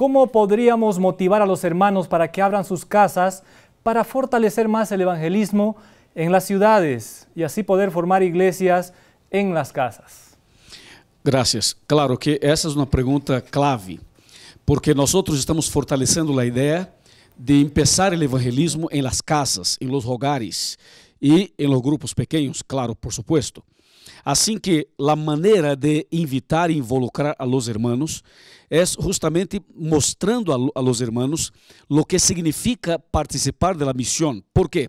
¿Cómo podríamos motivar a los hermanos para que abran sus casas para fortalecer más el evangelismo en las ciudades y así poder formar iglesias en las casas? Gracias. Claro que esa es una pregunta clave, porque nosotros estamos fortaleciendo la idea de empezar el evangelismo en las casas, en los hogares y en los grupos pequeños, claro, por supuesto. Assim que a maneira de invitar e involucrar a los hermanos é justamente mostrando a los hermanos o que significa participar de la misión. ¿Por quê?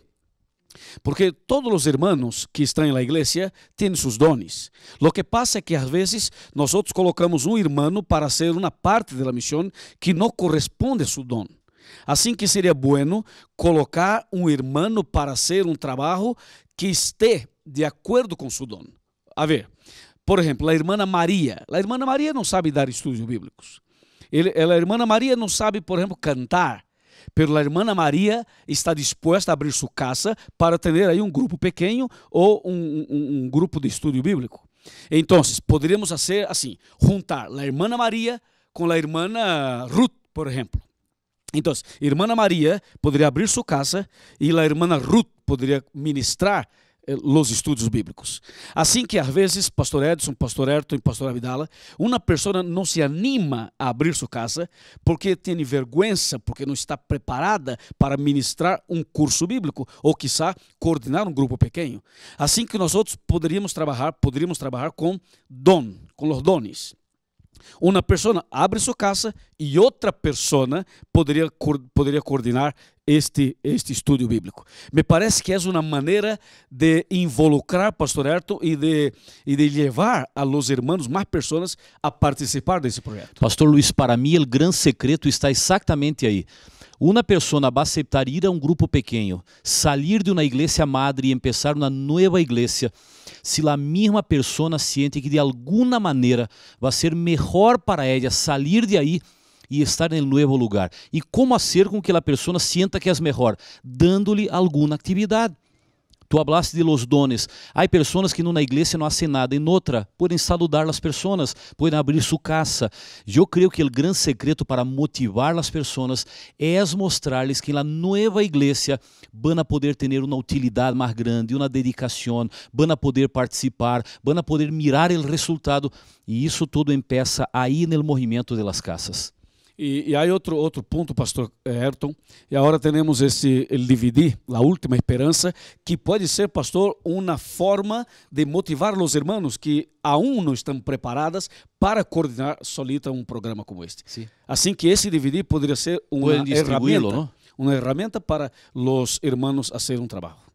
Porque todos os irmãos que estão na igreja têm seus dones. Lo que passa é que às vezes nós outros colocamos um irmão para ser uma parte da missão que não corresponde a seu dom. Assim que seria bueno colocar um irmão para ser um trabalho que esteja de acordo com seu dono. A ver, por exemplo, a irmã Maria. A irmã Maria não sabe dar estudos bíblicos. A irmã Maria não sabe, por exemplo, cantar. Pero a irmã Maria está disposta a abrir sua casa para ter aí um grupo pequeno ou um, um, um grupo de estudo bíblico. Então, poderíamos fazer assim: juntar a irmã Maria com a irmã Ruth, por exemplo. Então, a irmã Maria poderia abrir sua casa e a irmã Ruth poderia ministrar eh, os estudos bíblicos. Assim que, às vezes, pastor Edson, pastor Ayrton e pastor Abdala, uma pessoa não se anima a abrir sua casa porque tem vergonha, porque não está preparada para ministrar um curso bíblico ou, quizá, coordenar um grupo pequeno. Assim que nós outros poderíamos trabalhar, poderíamos trabalhar com don, com os dones. Uma pessoa abre sua casa e outra pessoa poderia, poderia coordenar este, este estudo bíblico. Me parece que é uma maneira de involucrar, pastor Herto, e de, e de levar a los hermanos mais pessoas a participar desse projeto. Pastor Luiz, para mim, o grande secreto está exatamente aí. Uma pessoa vai aceitar ir a um grupo pequeno, sair de uma igreja madre e começar uma nova igreja, se a mesma pessoa sente que de alguma maneira vai ser melhor para ela sair de aí e estar em novo lugar. e como fazer com que a pessoa sinta que é melhor dando-lhe alguma atividade Tu hablaste de los dones. Há pessoas que na igreja não hacen nada, em outra, podem saludar as pessoas, podem abrir sua casa. Eu creio que o grande secreto para motivar as pessoas é mostrar-lhes que na nova igreja van a poder ter uma utilidade mais grande, uma dedicação, van a poder participar, van a poder mirar o resultado. E isso tudo empeça aí no movimento de las casas. E y, outro outro otro Pastor é, Ayrton. E agora temos esse dividir, a última esperança, que pode ser, Pastor, uma forma de motivar os irmãos que aún não estão preparadas para coordenar solita um programa como este. Sim. Assim que esse dividir poderia ser uma ferramenta, uma ferramenta herramienta para os irmãos fazer um trabalho.